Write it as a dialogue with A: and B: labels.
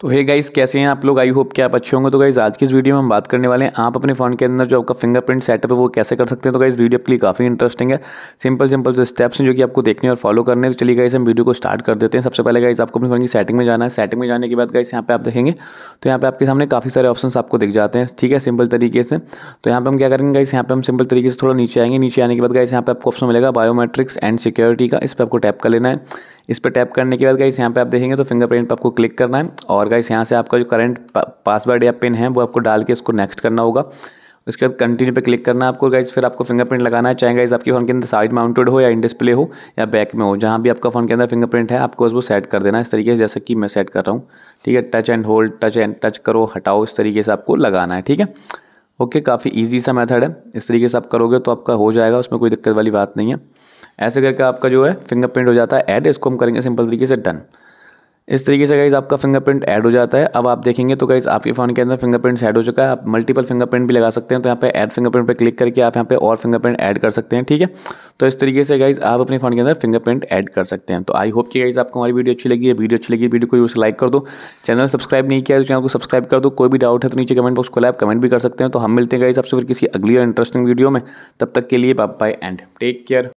A: तो hey guys कैसे हैं आप लोग आई होप कि आप अच्छे होंगे तो गाइस आज की इस वीडियो में हम बात करने वाले हैं आप अपने फ़ोन के अंदर जो आपका फिंगरप्रिंट सेटअप है वो कैसे कर सकते हैं तो गाइस वीडियो आपके लिए काफ़ी इंटरेस्टिंग है सिंपल सिंपल से स्टेप्स हैं जो कि आपको देखने और फॉलो करने चली तो चलिए गाइस हम वीडियो को स्टार्ट कर देते हैं सबसे पहले गाइस आपको अपने फ़ोन की सेटिंग में जाना है सेटिंग में जाने के बाद गाइस यहाँ पे आप देखेंगे तो यहाँ पे आपके सामने काफ़ी सारे ऑप्शन आपको दिख जाते हैं ठीक है सिंपल तरीके से तो यहाँ पर हम क्या करेंगे गाइस यहाँ पर हम सिंपल तरीके से थोड़ा नीचे आएंगे नीचे आने के बाद गाइस यहाँ पर आपको ऑप्शन मिलेगा बायोमेट्रिक्स एंड सिक्योरिटी का इस पर आपको टैप कर लेना है इस पर टैप करने के बाद गाइस यहाँ पे आप देखेंगे तो फिंगरप्रिंट पर आपको क्लिक करना है और गाइस यहाँ से आपका जो करंट पासवर्ड या पिन है वो आपको डाल के उसको नेक्स्ट करना होगा उसके बाद कंटिन्यू पे क्लिक करना है आपको गाइस फिर आपको फिंगरप्रिंट लगाना है चाहे गाइज आपके फ़ोन के अंदर साइड माउंटेड हो या इन डिस्प्ले हो या बैक में हो जहाँ भी आपका फ़ोन के अंदर फिंगरप्रिंट है आपको उसको सेट कर देना इस तरीके से जैसे कि मैं सेट कर रहा हूँ ठीक है touch and hold touch and touch करो हटाओ इस तरीके से आपको लगाना है ठीक है ओके काफ़ी ईजी सा मेथड है इस तरीके से आप करोगे तो आपका हो जाएगा उसमें कोई दिक्कत वाली बात नहीं है ऐसे करके आपका जो है फिंगरप्रिंट हो जाता है ऐड इसको हम करेंगे सिंपल तरीके से डन इस तरीके से गाइज आपका फिंगरप्रिंट ऐड हो जाता है अब आप देखेंगे तो गाइज आपके फ़ोन के अंदर फिंगरप्रिंट ऐड हो चुका है आप मल्टीपल फिंगरप्रिंट भी लगा सकते हैं तो यहाँ पे ऐड फिंगरप्रिंट पे क्लिक करके आप यहाँ पे और फिंगरप्रिंट ऐड कर सकते हैं ठीक है तो इस तरीके से गाइज आप अपने फ़ोन के अंदर फिंगरप्रिंट ऐड कर सकते हैं तो आई होप कि गाइज आपको हमारी वीडियो अच्छी लगी है वीडियो अच्छी लगी वीडियो को यूज़ लाइक कर दो चैनल सब्सक्राइब नहीं किया तो चैनल को सब्सक्राइब कर दो कोई भी डाउट है तो नीचे कमेंट बॉक्स खोला आप कमेंट भी कर सकते हैं तो हम मिलते हैं गाइज आपसे फिर किसी अगली और इंटरेस्टिंग वीडियो में तब तक के लिए बाय एंड टेक केयर